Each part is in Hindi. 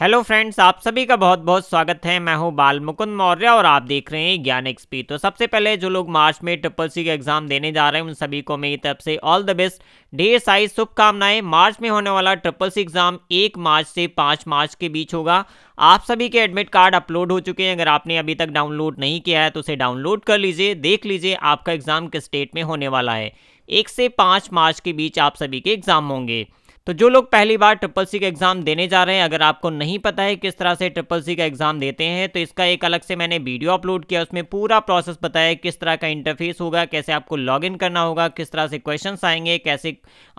हेलो फ्रेंड्स आप सभी का बहुत बहुत स्वागत है मैं हूं बाल मुकुंद मौर्य और आप देख रहे हैं ज्ञान एक्सपी तो सबसे पहले जो लोग मार्च में ट्रिपल सी का एग्जाम देने जा रहे हैं उन सभी को मेरी तरफ से ऑल द बेस्ट ढेर सारी शुभकामनाएं मार्च में होने वाला ट्रिपल सी एग्जाम एक मार्च से पाँच मार्च के बीच होगा आप सभी के एडमिट कार्ड अपलोड हो चुके हैं अगर आपने अभी तक डाउनलोड नहीं किया है तो उसे डाउनलोड कर लीजिए देख लीजिए आपका एग्जाम किस डेट में होने वाला है एक से पाँच मार्च के बीच आप सभी के एग्जाम होंगे तो जो लोग पहली बार ट्रिपल सी का एग्ज़ाम देने जा रहे हैं अगर आपको नहीं पता है किस तरह से ट्रिपल सी का एग्ज़ाम देते हैं तो इसका एक अलग से मैंने वीडियो अपलोड किया उसमें पूरा प्रोसेस बताया किस तरह का इंटरफेस होगा कैसे आपको लॉगिन करना होगा किस तरह से क्वेश्चन आएंगे कैसे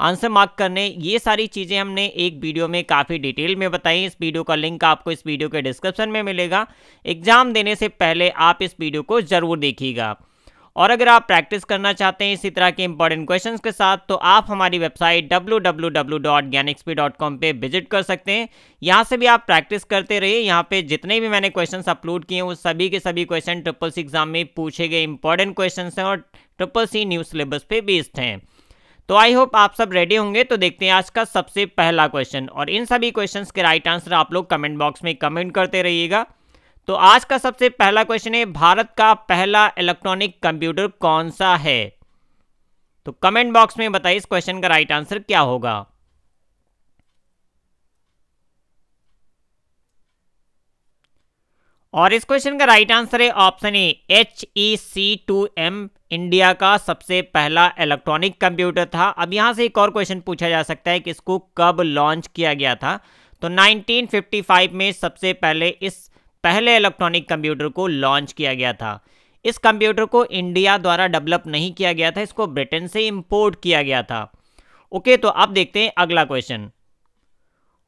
आंसर मार्क करने ये सारी चीज़ें हमने एक वीडियो में काफ़ी डिटेल में बताई इस वीडियो का लिंक आपको इस वीडियो के डिस्क्रिप्शन में मिलेगा एग्ज़ाम देने से पहले आप इस वीडियो को ज़रूर देखिएगा और अगर आप प्रैक्टिस करना चाहते हैं इसी तरह के इंपॉर्टेंट क्वेश्चन के साथ तो आप हमारी वेबसाइट कॉम पे विजिट कर सकते हैं यहाँ से भी आप प्रैक्टिस करते रहिए यहाँ पे जितने भी मैंने क्वेश्चन अपलोड किए हैं वो सभी के सभी क्वेश्चन ट्रिपल सी एग्जाम में पूछे गए इंपॉर्टेंट क्वेश्चन हैं और ट्रिपल सी न्यू सिलेबस पे बेस्ड हैं तो आई होप आप सब रेडी होंगे तो देखते हैं आज का सबसे पहला क्वेश्चन और इन सभी क्वेश्चन के राइट आंसर आप लोग कमेंट बॉक्स में कमेंट करते रहिएगा तो आज का सबसे पहला क्वेश्चन है भारत का पहला इलेक्ट्रॉनिक कंप्यूटर कौन सा है तो कमेंट बॉक्स में बताइए इस क्वेश्चन का राइट आंसर क्या होगा और इस क्वेश्चन का राइट आंसर है option A H E C two M India का सबसे पहला इलेक्ट्रॉनिक कंप्यूटर था अब यहां से एक और क्वेश्चन पूछा जा सकता है कि इसको कब लॉन्च किया गया था तो 1955 में सबसे पहले इस पहले इलेक्ट्रॉनिक कंप्यूटर को लॉन्च किया गया था इस कंप्यूटर को इंडिया द्वारा डेवलप नहीं किया गया था इसको ब्रिटेन से इंपोर्ट किया गया था ओके तो अब देखते हैं अगला क्वेश्चन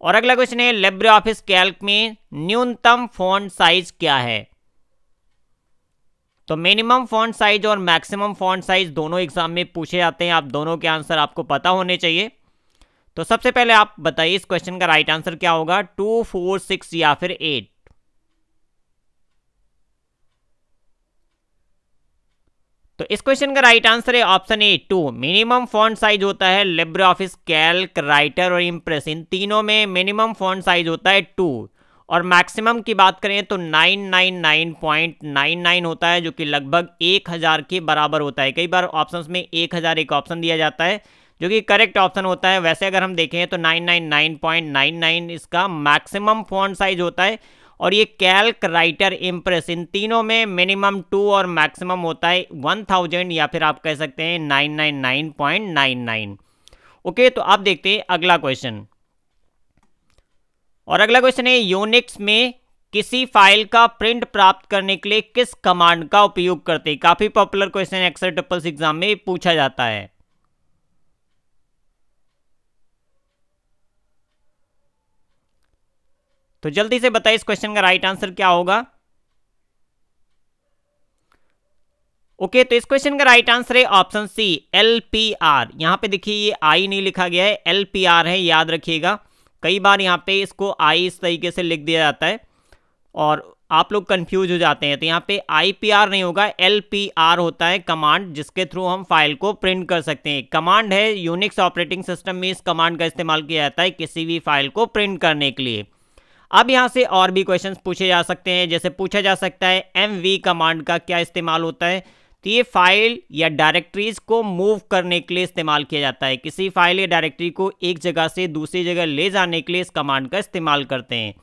और अगला क्वेश्चन है लेब्रे ऑफिस कैल्क में न्यूनतम फोन साइज क्या है तो मिनिमम फोन साइज और मैक्सिमम फोन साइज दोनों एग्जाम में पूछे जाते हैं आप दोनों के आंसर आपको पता होने चाहिए तो सबसे पहले आप बताइए इस क्वेश्चन का राइट आंसर क्या होगा टू फोर सिक्स या फिर एट तो इस क्वेश्चन का राइट आंसर है option A two minimum font size होता है लिब्रे ऑफिस कैल्क राइटर और इम्प्रेस इन तीनों में मिनिमम फॉन्ट साइज होता है टू और मैक्सिमम की बात करें तो 999.99 होता है जो कि लगभग 1000 के बराबर होता है कई बार ऑप्शंस में 1000 एक ऑप्शन दिया जाता है जो कि करेक्ट ऑप्शन होता है वैसे अगर हम देखें तो 999.99 इसका मैक्सिमम फॉन्ट साइज होता है और ये कैल्क राइटर इम्प्रेस इन तीनों में मिनिमम टू और मैक्सिमम होता है वन थाउजेंड या फिर आप कह सकते हैं nine nine nine point nine nine okay तो आप देखते हैं अगला क्वेश्चन और अगला क्वेश्चन है यूनिक्स में किसी फाइल का प्रिंट प्राप्त करने के लिए किस कमांड का उपयोग करते काफ़ी पॉपुलर क्वेश्चन अक्सर ट्रिपल्स एग्जाम में पूछा जाता है तो जल्दी से बताइए इस क्वेश्चन का राइट आंसर क्या होगा ओके okay, तो इस क्वेश्चन का राइट आंसर है option C L P R यहाँ पे देखिए ये आई नहीं लिखा गया है एल पी आर है याद रखिएगा कई बार यहाँ पे इसको आई इस तरीके से लिख दिया जाता है और आप लोग कंफ्यूज हो जाते हैं तो यहाँ पे आई पी आर नहीं होगा एल पी आर होता है कमांड जिसके थ्रू हम फाइल को प्रिंट कर सकते हैं कमांड है यूनिक्स ऑपरेटिंग सिस्टम में इस कमांड का इस्तेमाल किया जाता है किसी भी फाइल को प्रिंट करने के लिए अब यहाँ से और भी क्वेश्चन पूछे जा सकते हैं जैसे पूछा जा सकता है एम कमांड का क्या इस्तेमाल होता है तो ये फाइल या डायरेक्टरीज को मूव करने के लिए इस्तेमाल किया जाता है किसी फाइल या डायरेक्टरी को एक जगह से दूसरी जगह ले जाने के लिए इस कमांड का इस्तेमाल करते हैं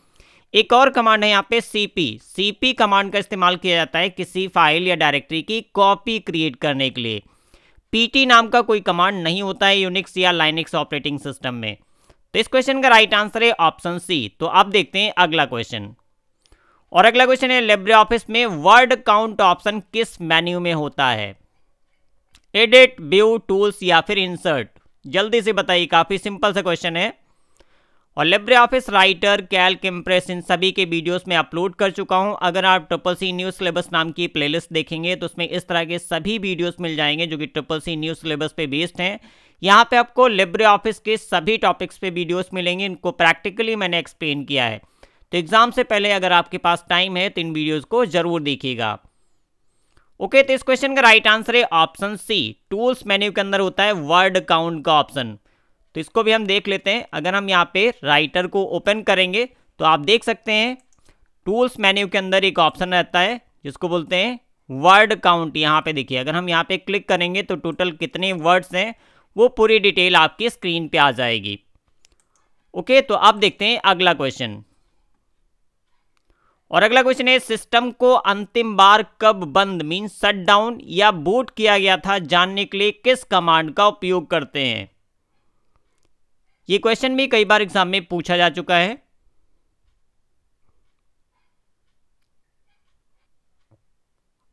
एक और कमांड है यहाँ पे cp cp कमांड का इस्तेमाल किया जाता है किसी फाइल या डायरेक्टरी की कॉपी क्रिएट करने के लिए pt नाम का कोई कमांड नहीं होता है यूनिक्स या लाइनिक्स ऑपरेटिंग सिस्टम में तो इस क्वेश्चन का राइट आंसर है ऑप्शन सी तो अब देखते हैं अगला क्वेश्चन और अगला क्वेश्चन है लेब्रे ऑफिस में वर्ड काउंट ऑप्शन किस मेन्यू में होता है एडिट व्यू टूल्स या फिर इंसर्ट जल्दी से बताइए काफ़ी सिंपल सा क्वेश्चन है और लेब्रे ऑफिस राइटर कैल कैम्प्रेस इन सभी के वीडियोस में अपलोड कर चुका हूं अगर आप ट्रिपल सी न्यूज सिलेबस नाम की प्लेलिस्ट देखेंगे तो उसमें इस तरह के सभी वीडियोस मिल जाएंगे जो कि ट्रिपल सी न्यूज सिलेबस पे बेस्ड हैं यहाँ पे आपको लिब्रे ऑफिस के सभी टॉपिक्स पे वीडियोस मिलेंगे इनको प्रैक्टिकली मैंने एक्सप्लेन किया है तो एग्ज़ाम से पहले अगर आपके पास टाइम है तो इन वीडियोज़ को ज़रूर देखिएगा ओके तो इस क्वेश्चन का राइट आंसर है ऑप्शन सी टूल्स मेन्यू के अंदर होता है वर्ड काउंट का ऑप्शन तो इसको भी हम देख लेते हैं अगर हम यहाँ पे राइटर को ओपन करेंगे तो आप देख सकते हैं टूल्स मेन्यू के अंदर एक ऑप्शन रहता है जिसको बोलते हैं वर्ड काउंट यहाँ पे देखिए अगर हम यहाँ पे क्लिक करेंगे तो टोटल कितने वर्ड्स हैं वो पूरी डिटेल आपकी स्क्रीन पे आ जाएगी ओके तो अब देखते हैं अगला क्वेश्चन और अगला क्वेश्चन है सिस्टम को अंतिम बार कब बंद मीन शट डाउन या बूट किया गया था जानने के लिए किस कमांड का उपयोग करते हैं ये क्वेश्चन भी कई बार एग्जाम में पूछा जा चुका है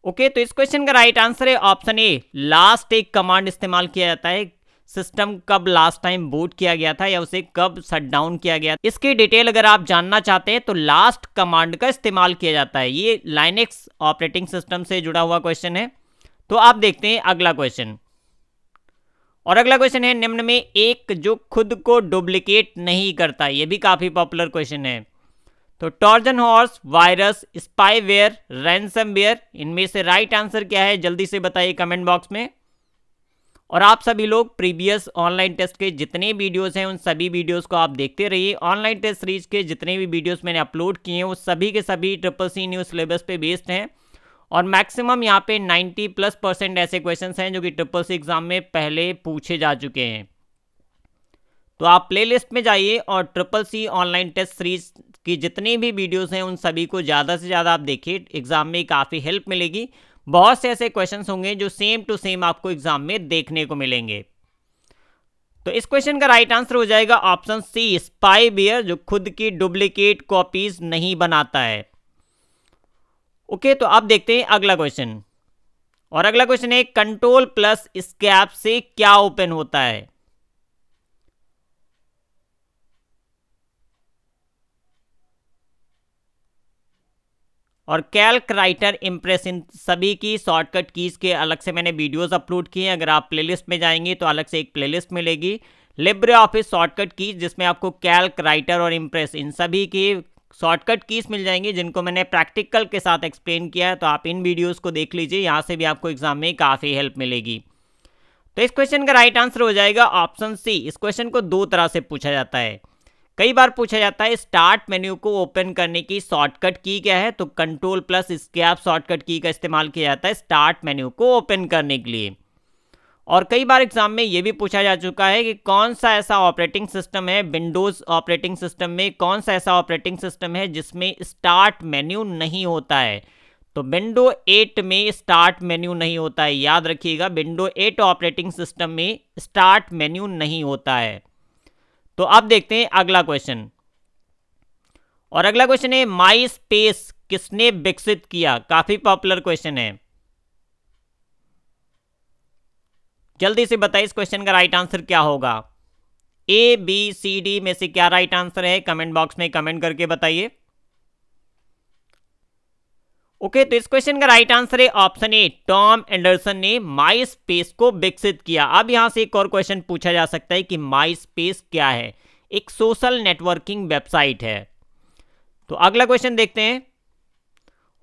ओके okay, तो इस क्वेश्चन का राइट आंसर है ऑप्शन ए लास्ट एक कमांड इस्तेमाल किया जाता है सिस्टम कब लास्ट टाइम बूट किया गया था या उसे कब शटडाउन किया गया इसकी डिटेल अगर आप जानना चाहते हैं तो लास्ट कमांड का इस्तेमाल किया जाता है ये लाइनेक्स ऑपरेटिंग सिस्टम से जुड़ा हुआ क्वेश्चन है तो आप देखते हैं अगला क्वेश्चन और अगला क्वेश्चन है निम्न में एक जो खुद को डुप्लीकेट नहीं करता ये भी काफ़ी पॉपुलर क्वेश्चन है तो Trojan horse virus spyware ransom इनमें से राइट आंसर क्या है जल्दी से बताइए कमेंट बॉक्स में और आप सभी लोग प्रीवियस ऑनलाइन टेस्ट के जितने वीडियोस हैं उन सभी वीडियोस को आप देखते रहिए ऑनलाइन टेस्ट सीरीज के जितने भी वीडियोस मैंने अपलोड किए हैं वो सभी के सभी ट्रिपल सी न्यू सिलेबस पे बेस्ड हैं और मैक्सिमम यहाँ पे 90 प्लस परसेंट ऐसे क्वेश्चन हैं जो कि ट्रिपल सी एग्ज़ाम में पहले पूछे जा चुके हैं तो आप प्ले में जाइए और triple C online test series की जितनी भी वीडियोज हैं उन सभी को ज़्यादा से ज़्यादा आप देखिए एग्ज़ाम में काफ़ी हेल्प मिलेगी बहुत से ऐसे क्वेश्चन होंगे जो सेम टू सेम आपको एग्जाम में देखने को मिलेंगे तो इस क्वेश्चन का राइट आंसर हो जाएगा ऑप्शन सी स्पाई बियर जो खुद की डुप्लीकेट कॉपीज नहीं बनाता है ओके तो आप देखते हैं अगला क्वेश्चन और अगला क्वेश्चन है कंट्रोल प्लस स्कैप से क्या ओपन होता है और कैल्क राइटर इम्प्रेस इन सभी की शॉर्टकट कीज़ के अलग से मैंने वीडियोस अपलोड किए हैं अगर आप प्लेलिस्ट में जाएंगे तो अलग से एक प्लेलिस्ट मिलेगी लिब्रे ऑफिस शॉर्टकट कीज जिसमें आपको कैल्क राइटर और इम्प्रेस इन सभी की शॉर्टकट कीज मिल जाएंगी जिनको मैंने प्रैक्टिकल के साथ एक्सप्लेन किया है तो आप इन वीडियोज़ को देख लीजिए यहाँ से भी आपको एग्जाम में काफ़ी हेल्प मिलेगी तो इस क्वेश्चन का राइट आंसर हो जाएगा ऑप्शन सी इस क्वेश्चन को दो तरह से पूछा जाता है कई बार पूछा जाता है स्टार्ट मेन्यू को ओपन करने की शॉर्टकट की क्या है तो कंट्रोल प्लस इसके आप शॉर्टकट की का इस्तेमाल किया जाता है स्टार्ट मेन्यू को ओपन करने के लिए और कई बार एग्जाम में ये भी पूछा जा चुका है कि कौन सा ऐसा ऑपरेटिंग सिस्टम है विंडोज़ ऑपरेटिंग सिस्टम में कौन सा ऐसा ऑपरेटिंग सिस्टम है जिसमें स्टार्ट मेन्यू नहीं होता है तो विंडो 8 में स्टार्ट मेन्यू नहीं होता है याद रखिएगा विंडो 8 ऑपरेटिंग सिस्टम में स्टार्ट मेन्यू नहीं होता है तो अब देखते हैं अगला क्वेश्चन और अगला क्वेश्चन है माई स्पेस किसने विकसित किया काफी पॉपुलर क्वेश्चन है जल्दी से बताइए इस क्वेश्चन का राइट आंसर क्या होगा ए बी सी डी में से क्या राइट आंसर है कमेंट बॉक्स में कमेंट करके बताइए ओके okay, तो इस क्वेश्चन का राइट आंसर है ऑप्शन ए टॉम एंडरसन ने माई स्पेस को विकसित किया अब यहां से एक और क्वेश्चन पूछा जा सकता है कि माई स्पेस क्या है एक सोशल नेटवर्किंग वेबसाइट है तो अगला क्वेश्चन देखते हैं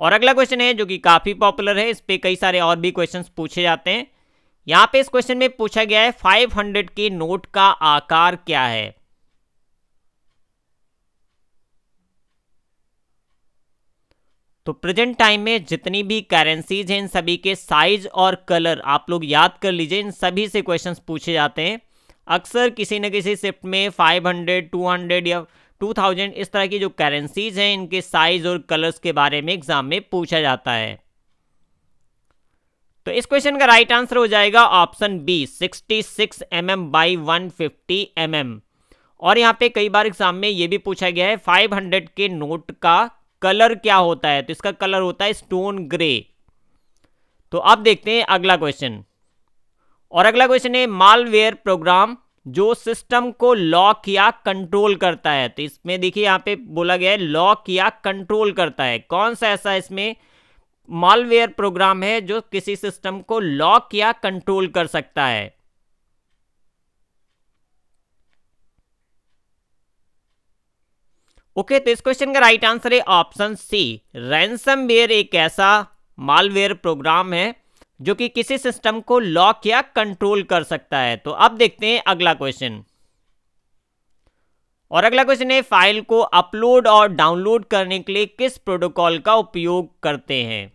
और अगला क्वेश्चन है जो कि काफ़ी पॉपुलर है इस पर कई सारे और भी क्वेश्चन पूछे जाते हैं यहां पर इस क्वेश्चन में पूछा गया है फाइव के नोट का आकार क्या है तो प्रेजेंट टाइम में जितनी भी करेंसीज हैं इन सभी के साइज और कलर आप लोग याद कर लीजिए इन सभी से क्वेश्चंस पूछे जाते हैं अक्सर किसी न किसी शिफ्ट में 500, 200 या 2000 इस तरह की जो करेंसीज हैं इनके साइज और कलर्स के बारे में एग्जाम में पूछा जाता है तो इस क्वेश्चन का राइट आंसर हो जाएगा option B sixty six M M by one और यहाँ पे कई बार एग्जाम में ये भी पूछा गया है 500 के नोट का कलर क्या होता है तो इसका कलर होता है स्टोन ग्रे तो अब देखते हैं अगला क्वेश्चन और अगला क्वेश्चन है मालवेयर प्रोग्राम जो सिस्टम को लॉक या कंट्रोल करता है तो इसमें देखिए यहां पे बोला गया है लॉक या कंट्रोल करता है कौन सा ऐसा इसमें मालवेयर प्रोग्राम है जो किसी सिस्टम को लॉक या कंट्रोल कर सकता है ओके okay, तो इस क्वेश्चन का राइट आंसर है ऑप्शन सी रैंसमवेयर एक ऐसा मालवेयर प्रोग्राम है जो कि किसी सिस्टम को लॉक या कंट्रोल कर सकता है तो अब देखते हैं अगला क्वेश्चन और अगला क्वेश्चन है फाइल को अपलोड और डाउनलोड करने के लिए किस प्रोटोकॉल का उपयोग करते हैं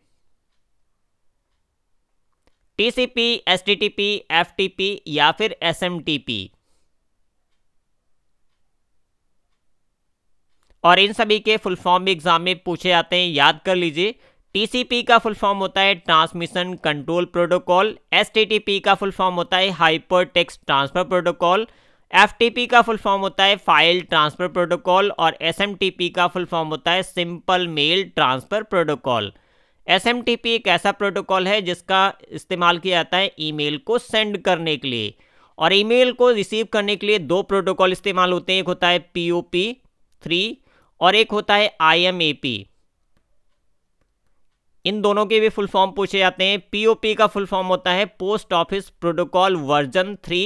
टीसीपी एसटीटीपी एफटीपी या फिर एसएमटीपी और इन सभी के फुल फॉर्म भी एग्जाम में पूछे जाते हैं याद कर लीजिए टीसीपी का फुल फॉर्म होता है ट्रांसमिशन कंट्रोल प्रोटोकॉल एसटीटीपी का फुल फॉर्म होता है hyper text transfer protocol FTP का फुल फॉर्म होता है फाइल ट्रांसफर प्रोटोकॉल और एसएमटीपी का फुल फॉर्म होता है simple mail transfer protocol SMTP एक ऐसा प्रोटोकॉल है जिसका इस्तेमाल किया जाता है ईमेल को सेंड करने के लिए और ईमेल को रिसीव करने के लिए दो प्रोटोकॉल इस्तेमाल होते हैं एक होता है पीओपी थ्री और एक होता है आईएमएपी इन दोनों के भी फुल फॉर्म पूछे जाते हैं पीओपी का फुल फॉर्म होता है post office protocol version three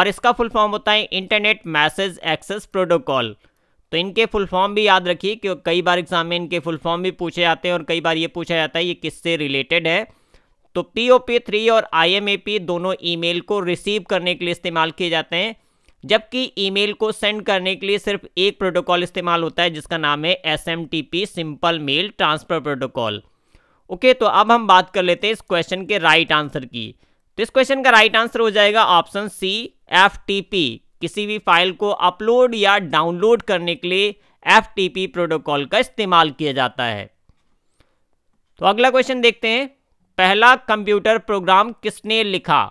और इसका फुल फॉर्म होता है इंटरनेट मैसेज एक्सेस प्रोटोकॉल तो इनके फुल फॉर्म भी याद रखिए कि कई बार एग्जाम में इनके फुल फॉर्म भी पूछे जाते हैं और कई बार ये पूछा जाता है ये किससे रिलेटेड है तो पी ओ पी थ्री और आई एम ए पी दोनों ईमेल को रिसीव करने के लिए इस्तेमाल किए जाते हैं जबकि ईमेल को सेंड करने के लिए सिर्फ एक प्रोटोकॉल इस्तेमाल होता है जिसका नाम है S simple mail transfer protocol okay तो अब हम बात कर लेते हैं इस क्वेश्चन के राइट आंसर की तो इस क्वेश्चन का राइट आंसर हो जाएगा ऑप्शन सी एफ किसी भी फाइल को अपलोड या डाउनलोड करने के लिए एफ प्रोटोकॉल का इस्तेमाल किया जाता है तो अगला क्वेश्चन देखते हैं पहला कंप्यूटर प्रोग्राम किसने लिखा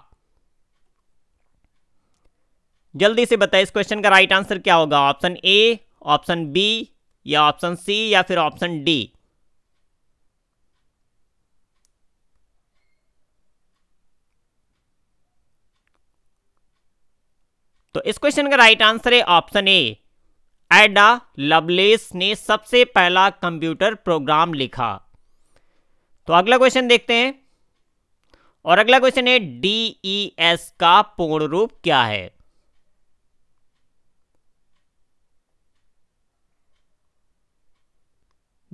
जल्दी से बताइए इस क्वेश्चन का राइट आंसर क्या होगा ऑप्शन ए ऑप्शन बी या ऑप्शन सी या फिर ऑप्शन डी तो इस क्वेश्चन का राइट आंसर है ऑप्शन ए एडा लवलेस ने सबसे पहला कंप्यूटर प्रोग्राम लिखा तो अगला क्वेश्चन देखते हैं और अगला क्वेश्चन है डीईएस e का पूर्ण रूप क्या है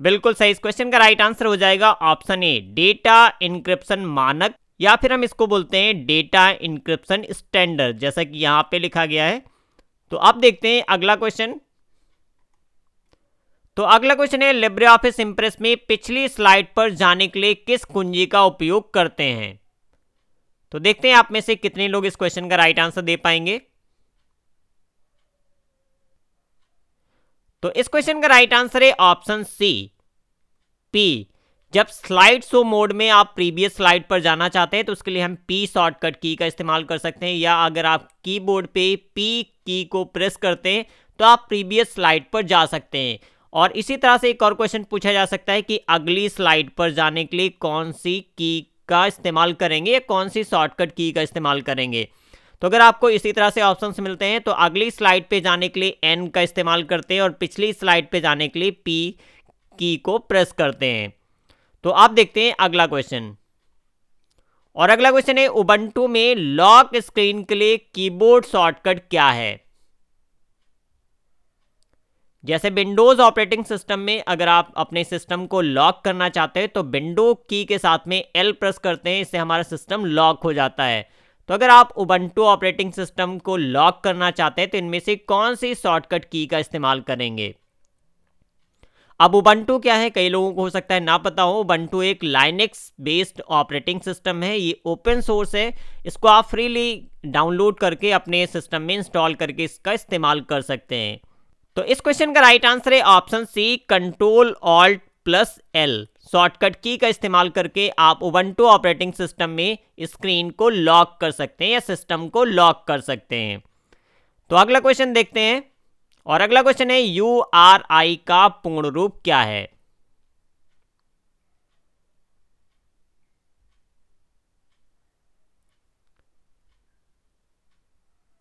बिल्कुल सही इस क्वेश्चन का राइट आंसर हो जाएगा ऑप्शन ए डेटा इंक्रिप्शन मानक या फिर हम इसको बोलते हैं डेटा इंक्रिप्शन स्टैंडर्ड जैसा कि यहां पे लिखा गया है तो अब देखते हैं अगला क्वेश्चन तो अगला क्वेश्चन है लिब्रे ऑफिस इंप्रेस में पिछली स्लाइड पर जाने के लिए किस कुंजी का उपयोग करते हैं तो देखते हैं आप में से कितने लोग इस क्वेश्चन का राइट आंसर दे पाएंगे तो इस क्वेश्चन का राइट आंसर है ऑप्शन सी पी जब स्लाइड शो मोड में आप प्रीवियस स्लाइड पर जाना चाहते हैं तो उसके लिए हम पी शॉर्टकट की का इस्तेमाल कर सकते हैं या अगर आप कीबोर्ड पे पी की को प्रेस करते हैं तो आप प्रीवियस स्लाइड पर जा सकते हैं और इसी तरह से एक और क्वेश्चन पूछा जा सकता है कि अगली स्लाइड पर जाने के लिए कौन सी की का इस्तेमाल करेंगे या कौन सी शॉर्टकट की का इस्तेमाल करेंगे तो अगर आपको इसी तरह से ऑप्शन मिलते हैं तो अगली स्लाइड पे जाने के लिए एन का इस्तेमाल करते हैं और पिछली स्लाइड पे जाने के लिए पी की को प्रेस करते हैं तो आप देखते हैं अगला क्वेश्चन और अगला क्वेश्चन है उबंटू में लॉक स्क्रीन के लिए कीबोर्ड शॉर्टकट क्या है जैसे विंडोज ऑपरेटिंग सिस्टम में अगर आप अपने सिस्टम को लॉक करना चाहते हैं तो विंडो की के साथ में एल प्रेस करते हैं इससे हमारा सिस्टम लॉक हो जाता है तो अगर आप उबंटू ऑपरेटिंग सिस्टम को लॉक करना चाहते हैं तो इनमें से कौन सी शॉर्टकट की का इस्तेमाल करेंगे अब उबंटू क्या है कई लोगों को हो सकता है ना पता हो उबंटू एक लाइनेक्स बेस्ड ऑपरेटिंग सिस्टम है ये ओपन सोर्स है इसको आप फ्रीली डाउनलोड करके अपने सिस्टम में इंस्टॉल करके इसका इस्तेमाल कर सकते हैं तो इस क्वेश्चन का राइट आंसर है option C control alt plus L shortcut key का इस्तेमाल करके आप टू ऑपरेटिंग सिस्टम में स्क्रीन को लॉक कर सकते हैं या सिस्टम को लॉक कर सकते हैं तो अगला क्वेश्चन देखते हैं और अगला क्वेश्चन है यू आर आई का पूर्ण रूप क्या है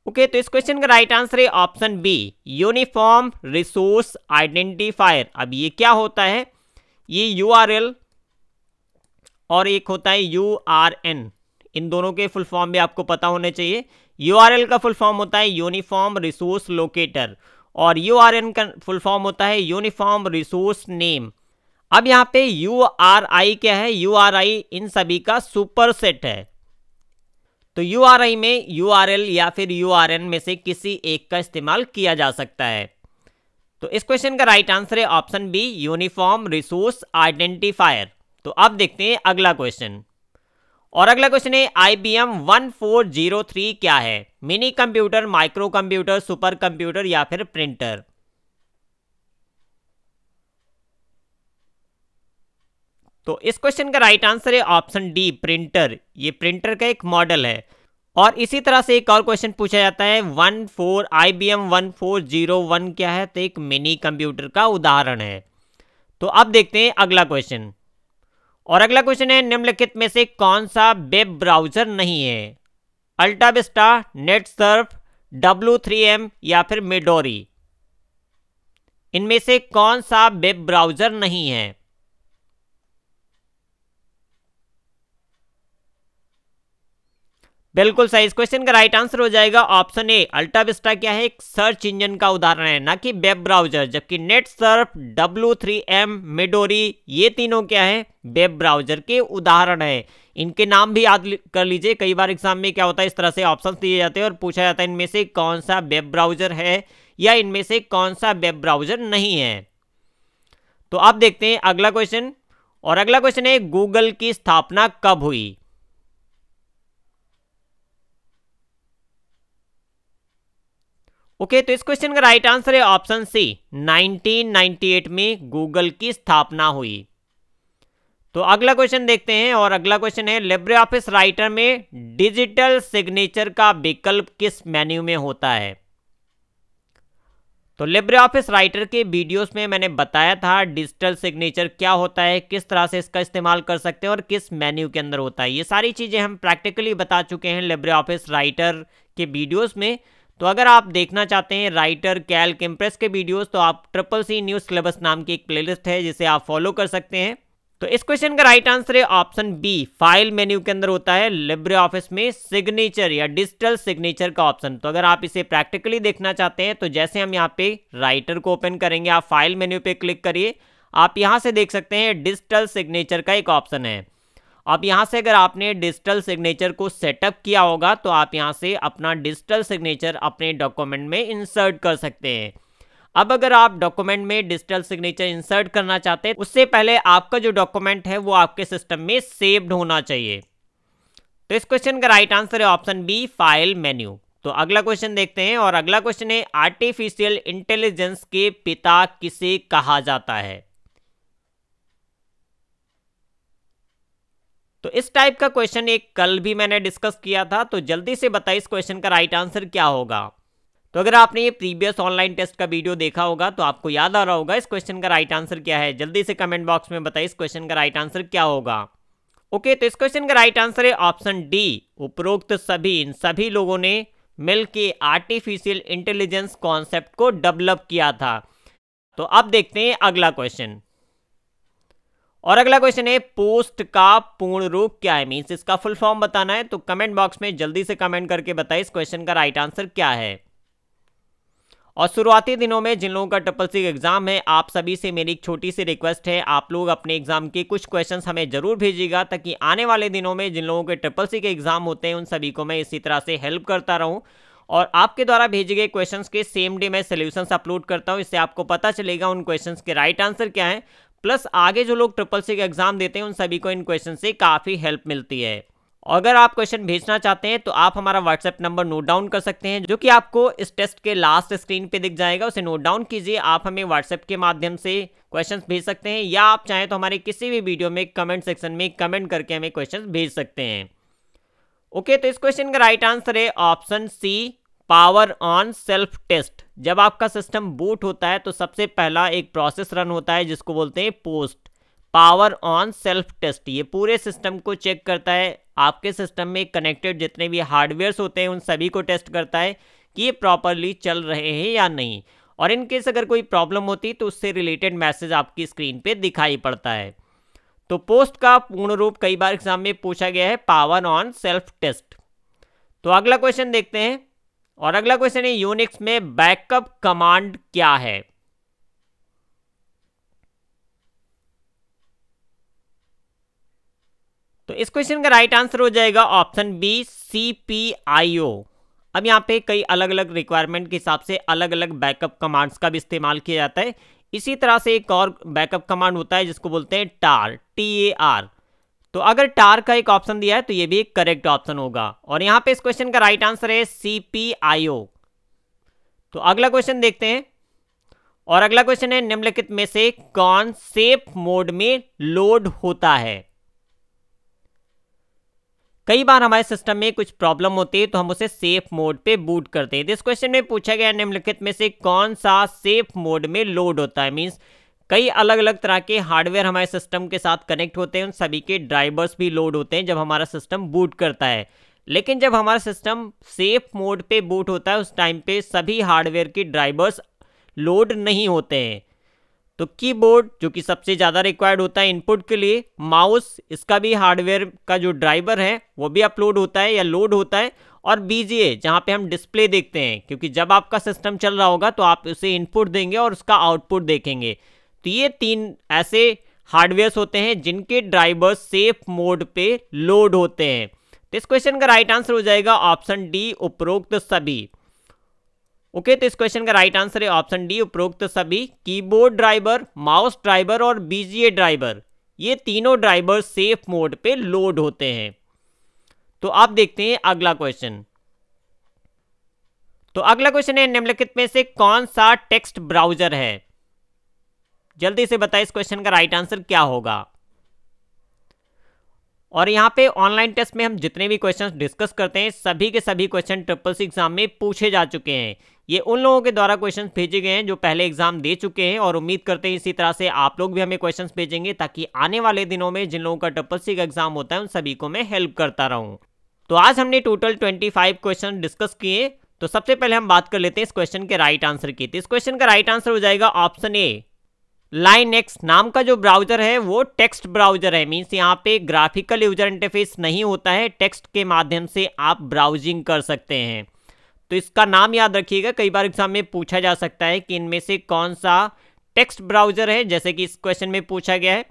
ओके okay, तो इस क्वेश्चन का राइट आंसर है option B uniform resource identifier अब ये क्या होता है ये यू आर एल और एक होता है यू आर एन इन दोनों के फुल फॉर्म भी आपको पता होने चाहिए यू आर एल का फुल फॉर्म होता है यूनिफॉर्म रिसोर्स लोकेटर और यू आर एन का फुल फॉर्म होता है यूनिफॉर्म रिसोर्स नेम अब यहाँ पे यू आर आई क्या है यू आर आई इन सभी का सुपर सेट है तो यू आर आई में यू आर एल या फिर यू आर एन में से किसी एक का इस्तेमाल किया जा सकता है तो इस क्वेश्चन का राइट आंसर है option B uniform resource identifier तो अब देखते हैं अगला क्वेश्चन और अगला क्वेश्चन है I B M one four zero three क्या है mini computer micro computer super computer या फिर प्रिंटर तो इस क्वेश्चन का राइट आंसर है ऑप्शन डी प्रिंटर ये प्रिंटर का एक मॉडल है और इसी तरह से एक और क्वेश्चन पूछा जाता है one four I B M one four zero one क्या है तो एक मिनी कंप्यूटर का उदाहरण है तो अब देखते हैं अगला क्वेश्चन और अगला क्वेश्चन है निम्नलिखित में से कौन सा वेब ब्राउजर नहीं है Vista Net Surf W three M या फिर मेडोरी इनमें से कौन सा वेब ब्राउजर नहीं है बिल्कुल सही इस क्वेश्चन का राइट आंसर हो जाएगा ऑप्शन ए अल्टा विस्टा क्या है एक सर्च इंजन का उदाहरण है ना कि वेब ब्राउजर जबकि Net Surf W three M Midori ये तीनों क्या है वेब ब्राउजर के उदाहरण है इनके नाम भी याद कर लीजिए कई बार एग्जाम में क्या होता है इस तरह से ऑप्शन दिए जाते हैं और पूछा जाता है इनमें से कौन सा वेब ब्राउजर है या इनमें से कौन सा वेब ब्राउजर नहीं है तो आप देखते हैं अगला क्वेश्चन और अगला क्वेश्चन है गूगल की स्थापना कब हुई ओके तो इस क्वेश्चन का राइट आंसर है ऑप्शन सी 1998 में गूगल की स्थापना हुई तो अगला क्वेश्चन देखते हैं और अगला क्वेश्चन है लेब्रे ऑफिस राइटर में डिजिटल सिग्नेचर का विकल्प किस मेन्यू में होता है तो लेब्रे ऑफिस राइटर के वीडियोस में मैंने बताया था डिजिटल सिग्नेचर क्या होता है किस तरह से इसका इस्तेमाल कर सकते हैं और किस मेन्यू के अंदर होता है ये सारी चीज़ें हम प्रैक्टिकली बता चुके हैं लेब्रे ऑफिस राइटर के वीडियोज में तो अगर आप देखना चाहते हैं राइटर कैल कैम्प्रेस के वीडियोस तो आप ट्रिपल सी न्यूज सिलेबस नाम की एक प्लेलिस्ट है जिसे आप फॉलो कर सकते हैं तो इस क्वेश्चन का राइट आंसर है ऑप्शन बी फाइल मेन्यू के अंदर होता है लिब्रे ऑफिस में सिग्नेचर या डिजिटल सिग्नेचर का ऑप्शन तो अगर आप इसे प्रैक्टिकली देखना चाहते हैं तो जैसे हम यहाँ पे राइटर को ओपन करेंगे आप फाइल मेन्यू पे क्लिक करिए आप यहाँ से देख सकते हैं डिजिटल सिग्नेचर का एक ऑप्शन है अब यहाँ से अगर आपने डिजिटल सिग्नेचर को सेटअप किया होगा तो आप यहाँ से अपना डिजिटल सिग्नेचर अपने डॉक्यूमेंट में इंसर्ट कर सकते हैं अब अगर आप डॉक्यूमेंट में डिजिटल सिग्नेचर इंसर्ट करना चाहते हैं तो उससे पहले आपका जो डॉक्यूमेंट है वो आपके सिस्टम में सेव्ड होना चाहिए तो इस क्वेश्चन का राइट आंसर है ऑप्शन बी फाइल मेन्यू तो अगला क्वेश्चन देखते हैं और अगला क्वेश्चन है आर्टिफिशियल इंटेलिजेंस के पिता किसे कहा जाता है तो इस टाइप का क्वेश्चन एक कल भी मैंने डिस्कस किया था तो जल्दी से बताइए इस क्वेश्चन का राइट आंसर क्या होगा तो अगर आपने ये प्रीवियस ऑनलाइन टेस्ट का वीडियो देखा होगा तो आपको याद आ रहा होगा इस क्वेश्चन का राइट आंसर क्या है जल्दी से कमेंट बॉक्स में बताइए इस क्वेश्चन का राइट आंसर क्या होगा ओके तो इस क्वेश्चन का राइट आंसर है ऑप्शन डी उपरोक्त सभी इन सभी लोगों ने मिलकर आर्टिफिशियल इंटेलिजेंस कॉन्सेप्ट को डेवलप किया था तो अब देखते हैं अगला क्वेश्चन और अगला क्वेश्चन है पोस्ट का पूर्ण रूप क्या है मीन्स इसका फुल फॉर्म बताना है तो कमेंट बॉक्स में जल्दी से कमेंट करके बताइए इस क्वेश्चन का राइट आंसर क्या है और शुरुआती दिनों में जिन लोगों का ट्रिपल सी एग्जाम है आप सभी से मेरी एक छोटी सी रिक्वेस्ट है आप लोग अपने एग्जाम के कुछ क्वेश्चंस हमें जरूर भेजिएगा ताकि आने वाले दिनों में जिन लोगों के ट्रिपल सी के एग्जाम होते हैं उन सभी को मैं इसी तरह से हेल्प करता रहूं और आपके द्वारा भेजे गए क्वेश्चन के सेम डे मैं सोल्यूशंस अपलोड करता हूं इससे आपको पता चलेगा उन क्वेश्चन के राइट आंसर क्या है प्लस आगे जो लोग ट्रिपल सी के एग्जाम देते हैं उन सभी को इन क्वेश्चन से काफ़ी हेल्प मिलती है अगर आप क्वेश्चन भेजना चाहते हैं तो आप हमारा व्हाट्सएप नंबर नोट डाउन कर सकते हैं जो कि आपको इस टेस्ट के लास्ट स्क्रीन पे दिख जाएगा उसे नोट डाउन कीजिए आप हमें व्हाट्सएप के माध्यम से क्वेश्चंस भेज सकते हैं या आप चाहें तो हमारे किसी भी वीडियो में कमेंट सेक्शन में कमेंट करके हमें क्वेश्चन भेज सकते हैं ओके तो इस क्वेश्चन का राइट आंसर है option C power on self test जब आपका सिस्टम बूट होता है तो सबसे पहला एक प्रोसेस रन होता है जिसको बोलते हैं post power on self test ये पूरे सिस्टम को चेक करता है आपके सिस्टम में कनेक्टेड जितने भी हार्डवेयर्स होते हैं उन सभी को टेस्ट करता है कि ये प्रॉपरली चल रहे हैं या नहीं और इन केस अगर कोई प्रॉब्लम होती तो उससे रिलेटेड मैसेज आपकी स्क्रीन पे दिखाई पड़ता है तो पोस्ट का पूर्ण रूप कई बार एग्जाम में पूछा गया है पावर ऑन सेल्फ टेस्ट तो अगला क्वेश्चन देखते हैं और अगला क्वेश्चन है यूनिक्स में बैकअप कमांड क्या है तो इस क्वेश्चन का राइट आंसर हो जाएगा option B C P I O अब यहां पे कई अलग अलग रिक्वायरमेंट के हिसाब से अलग अलग बैकअप कमांड्स का भी इस्तेमाल किया जाता है इसी तरह से एक और बैकअप कमांड होता है जिसको बोलते हैं टार टी ए आर तो अगर टार का एक ऑप्शन दिया है तो ये भी एक करेक्ट ऑप्शन होगा और यहां पे इस क्वेश्चन का राइट आंसर है सीपीआईओ तो अगला क्वेश्चन देखते हैं और अगला क्वेश्चन है निम्नलिखित में से कौन सेफ मोड में लोड होता है कई बार हमारे सिस्टम में कुछ प्रॉब्लम होती है तो हम उसे सेफ मोड पे बूट करते हैं इस क्वेश्चन में पूछा गया निम्नलिखित में से कौन सा सेफ मोड में लोड होता है मीन्स कई अलग अलग तरह के हार्डवेयर हमारे सिस्टम के साथ कनेक्ट होते हैं उन सभी के ड्राइवर्स भी लोड होते हैं जब हमारा सिस्टम बूट करता है लेकिन जब हमारा सिस्टम सेफ मोड पे बूट होता है उस टाइम पे सभी हार्डवेयर के ड्राइवर्स लोड नहीं होते हैं तो कीबोर्ड जो कि सबसे ज़्यादा रिक्वायर्ड होता है इनपुट के लिए माउस इसका भी हार्डवेयर का जो ड्राइवर है वो भी अपलोड होता है या लोड होता है और बी जी ए जहाँ पर हम डिस्प्ले देखते हैं क्योंकि जब आपका सिस्टम चल रहा होगा तो आप उसे इनपुट देंगे और उसका आउटपुट देखेंगे तो ये तीन ऐसे हार्डवेयर होते हैं जिनके ड्राइवर सेफ मोड पे लोड होते हैं तो इस क्वेश्चन का राइट आंसर हो जाएगा ऑप्शन डी उपरोक्त सभी ओके okay, तो इस क्वेश्चन का राइट आंसर है ऑप्शन डी उपरोक्त सभी कीबोर्ड ड्राइवर माउस ड्राइवर और बीजीए ड्राइवर ये तीनों ड्राइवर सेफ मोड पे लोड होते हैं तो आप देखते हैं अगला क्वेश्चन तो अगला क्वेश्चन है निम्नलिखित में से कौन सा टेक्स्ट ब्राउजर है जल्दी से बताए इस क्वेश्चन का राइट आंसर क्या होगा और यहाँ पे ऑनलाइन टेस्ट में हम जितने भी क्वेश्चंस डिस्कस करते हैं सभी के सभी क्वेश्चन ट्रिपल सी एग्जाम में पूछे जा चुके हैं ये उन लोगों के द्वारा क्वेश्चंस भेजे गए हैं जो पहले एग्जाम दे चुके हैं और उम्मीद करते हैं इसी तरह से आप लोग भी हमें क्वेश्चंस भेजेंगे ताकि आने वाले दिनों में जिन लोगों का ट्रिपल सी का एग्जाम होता है उन सभी को मैं हेल्प करता रहूँ तो आज हमने टोटल ट्वेंटी क्वेश्चन डिस्कस किए तो सबसे पहले हम बात कर लेते हैं इस क्वेश्चन के राइट आंसर की तो इस क्वेश्चन का राइट आंसर हो जाएगा ऑप्शन ए लाइन एक्स नाम का जो ब्राउजर है वो टेक्स्ट ब्राउजर है मीन्स यहाँ पे ग्राफिकल यूजर इंटरफेस नहीं होता है टेक्स्ट के माध्यम से आप ब्राउजिंग कर सकते हैं तो इसका नाम याद रखिएगा कई बार एग्जाम में पूछा जा सकता है कि इनमें से कौन सा टेक्स्ट ब्राउजर है जैसे कि इस क्वेश्चन में पूछा गया है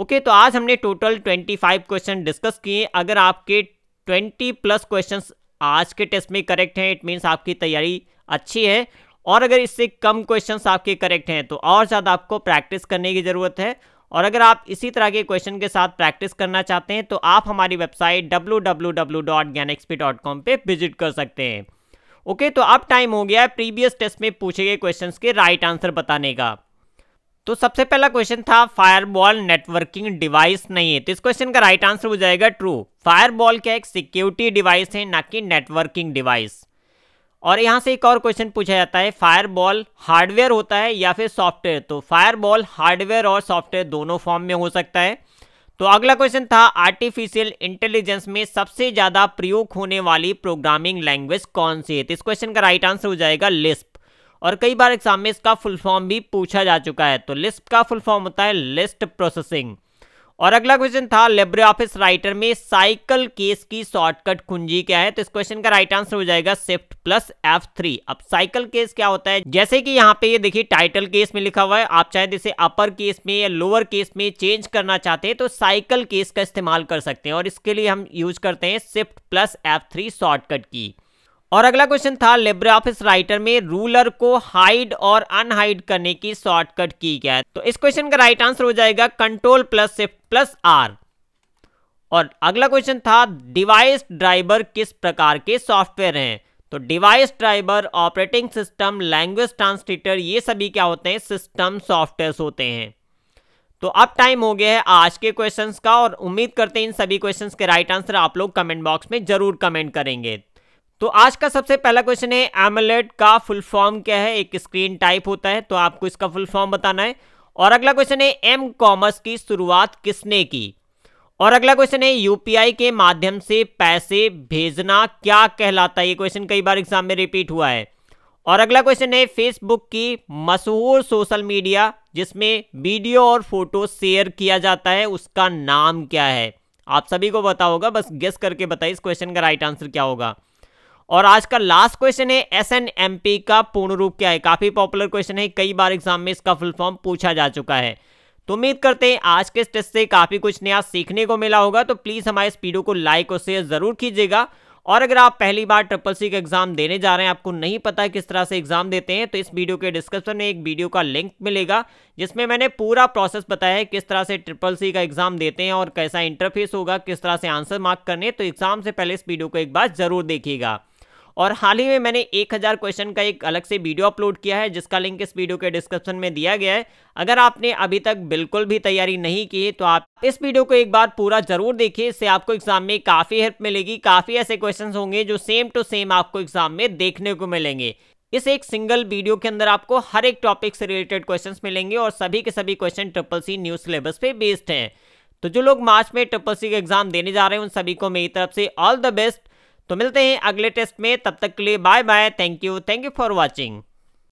ओके तो आज हमने टोटल 25 क्वेश्चन डिस्कस किए अगर आपके 20 प्लस क्वेश्चंस आज के टेस्ट में करेक्ट हैं इट मीन्स आपकी तैयारी अच्छी है और अगर इससे कम क्वेश्चंस आपके करेक्ट हैं तो और ज़्यादा आपको प्रैक्टिस करने की ज़रूरत है और अगर आप इसी तरह के क्वेश्चन के साथ प्रैक्टिस करना चाहते हैं तो आप हमारी वेबसाइट www.ganexp.com पे विजिट कर सकते हैं ओके तो अब टाइम हो गया है प्रीवियस टेस्ट में पूछे गए क्वेश्चन के राइट आंसर बताने का तो सबसे पहला क्वेश्चन था फायरबॉल नेटवर्किंग डिवाइस नहीं है तो इस क्वेश्चन का राइट आंसर हो जाएगा ट्रू फायरबॉल क्या एक सिक्योरिटी डिवाइस है ना कि नेटवर्किंग डिवाइस और यहाँ से एक और क्वेश्चन पूछा जाता है फायरबॉल हार्डवेयर होता है या फिर सॉफ्टवेयर तो फायरबॉल हार्डवेयर और सॉफ्टवेयर दोनों फॉर्म में हो सकता है तो अगला क्वेश्चन था आर्टिफिशियल इंटेलिजेंस में सबसे ज़्यादा प्रयोग होने वाली प्रोग्रामिंग लैंग्वेज कौन सी है तो इस क्वेश्चन का राइट आंसर हो जाएगा लिस्प और कई बार एग्जाम में इसका फुल फॉर्म भी पूछा जा चुका है तो लिस्प का फुल फॉर्म होता है लिस्ट प्रोसेसिंग और अगला क्वेश्चन था लेब्रे ऑफिस राइटर में साइकिल केस की शॉर्टकट कुंजी क्या है तो इस क्वेश्चन का राइट आंसर हो जाएगा शिफ्ट प्लस एफ थ्री अब साइकिल केस क्या होता है जैसे कि यहाँ पे ये देखिए टाइटल केस में लिखा हुआ है आप चाहे तो इसे अपर केस में या लोअर केस में चेंज करना चाहते हैं तो साइकिल केस का इस्तेमाल कर सकते हैं और इसके लिए हम यूज करते हैं shift plus F three shortcut की और अगला क्वेश्चन था लिब्रे ऑफिस राइटर में रूलर को हाइड और अनहाइड करने की शॉर्टकट की क्या है तो इस क्वेश्चन का राइट आंसर हो जाएगा control plus shift plus R और अगला क्वेश्चन था डिवाइस ड्राइवर किस प्रकार के सॉफ्टवेयर हैं तो device driver operating system language translator ये सभी क्या होते हैं सिस्टम सॉफ्टवेयर होते हैं तो अब टाइम हो गया है आज के क्वेश्चंस का और उम्मीद करते हैं इन सभी क्वेश्चंस के राइट आंसर आप लोग कमेंट बॉक्स में जरूर कमेंट करेंगे तो आज का सबसे पहला क्वेश्चन है एमलेट का फुल फॉर्म क्या है एक स्क्रीन टाइप होता है तो आपको इसका फुल फॉर्म बताना है और अगला क्वेश्चन है एम कॉमर्स की शुरुआत किसने की और अगला क्वेश्चन है यूपीआई के माध्यम से पैसे भेजना क्या कहलाता है ये क्वेश्चन कई बार एग्जाम में रिपीट हुआ है और अगला क्वेश्चन है फेसबुक की मशहूर सोशल मीडिया जिसमें वीडियो और फोटो शेयर किया जाता है उसका नाम क्या है आप सभी को बताओगा होगा बस गेस करके बताइए इस क्वेश्चन का राइट आंसर क्या होगा और आज का लास्ट क्वेश्चन है एस एन एम पी का पूर्ण रूप क्या है काफी पॉपुलर क्वेश्चन है कई बार एग्जाम में इसका फुल फॉर्म पूछा जा चुका है तो उम्मीद करते हैं आज के इस टेस्ट से काफी कुछ नया सीखने को मिला होगा तो प्लीज हमारे इस को लाइक और शेयर जरूर कीजिएगा और अगर आप पहली बार ट्रिपल सी का एग्जाम देने जा रहे हैं आपको नहीं पता किस तरह से एग्जाम देते हैं तो इस वीडियो के डिस्क्रिप्शन में एक वीडियो का लिंक मिलेगा जिसमें मैंने पूरा प्रोसेस बताया है किस तरह से ट्रिपल सी का एग्जाम देते हैं और कैसा इंटरफेस होगा किस तरह से आंसर मार्क करने तो एग्जाम से पहले इस वीडियो को एक बार जरूर देखिएगा और हाल ही में मैंने एक हज़ार क्वेश्चन का एक अलग से वीडियो अपलोड किया है जिसका लिंक इस वीडियो के डिस्क्रिप्शन में दिया गया है अगर आपने अभी तक बिल्कुल भी तैयारी नहीं की तो आप इस वीडियो को एक बार पूरा जरूर देखिए इससे आपको एग्जाम में काफ़ी हेल्प मिलेगी काफ़ी ऐसे क्वेश्चन होंगे जो सेम टू सेम आपको एग्जाम में देखने को मिलेंगे इस एक सिंगल वीडियो के अंदर आपको हर एक टॉपिक से रिलेटेड क्वेश्चंस मिलेंगे और सभी के सभी question triple C new syllabus पे बेस्ड हैं तो जो लोग मार्च में ट्रिपल सी का एग्जाम देने जा रहे हैं उन सभी को मेरी तरफ से ऑल द बेस्ट तो मिलते हैं अगले टेस्ट में तब तक के लिए bye bye thank you thank you for watching